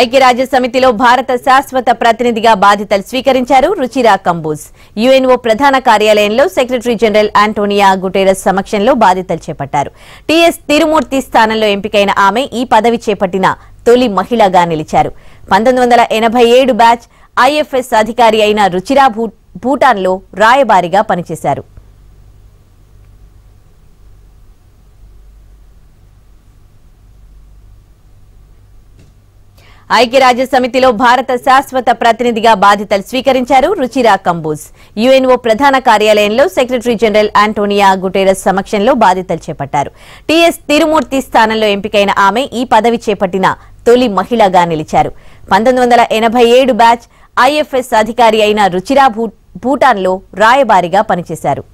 ఐక్యరాజ్య సమితిలో భారత శాశ్వత ప్రతినిధిగా బాధ్యతలు స్వీకరించారు రుచిరా కంబూజ్ యుఎన్ఓ ప్రధాన కార్యాలయంలో సెక్రటరీ జనరల్ ఆంటోనియా గుటేరస్ సమక్షంలో బాధ్యతలు చేపట్టారు టీఎస్ తిరుమూర్తి స్థానంలో ఎంపికైన ఆమె ఈ పదవి చేపట్టిన తొలి మహిళగా నిలిచారు పంతొమ్మిది బ్యాచ్ ఐఎఫ్ఎస్ అధికారి అయిన రుచిరా భూటాన్లో రాయబారిగా పనిచేశారు ఐక్యరాజ్య సమితిలో భారత శాశ్వత ప్రతినిధిగా బాధ్యతలు స్వీకరించారు రుచిరా కంబూజ్ యుఎన్ఓ ప్రధాన కార్యాలయంలో సెక్రటరీ జనరల్ ఆంటోనియా గుటేరస్ సమక్షంలో బాధ్యతలు చేపట్టారు టీఎస్ తిరుమూర్తి స్థానంలో ఎంపికైన ఆమె ఈ పదవి చేపట్టిన తొలి మహిళగా నిలిచారు పంతొమ్మిది బ్యాచ్ ఐఎఫ్ఎస్ అధికారి అయిన రుచిరా భూటాన్లో రాయబారిగా పనిచేశారు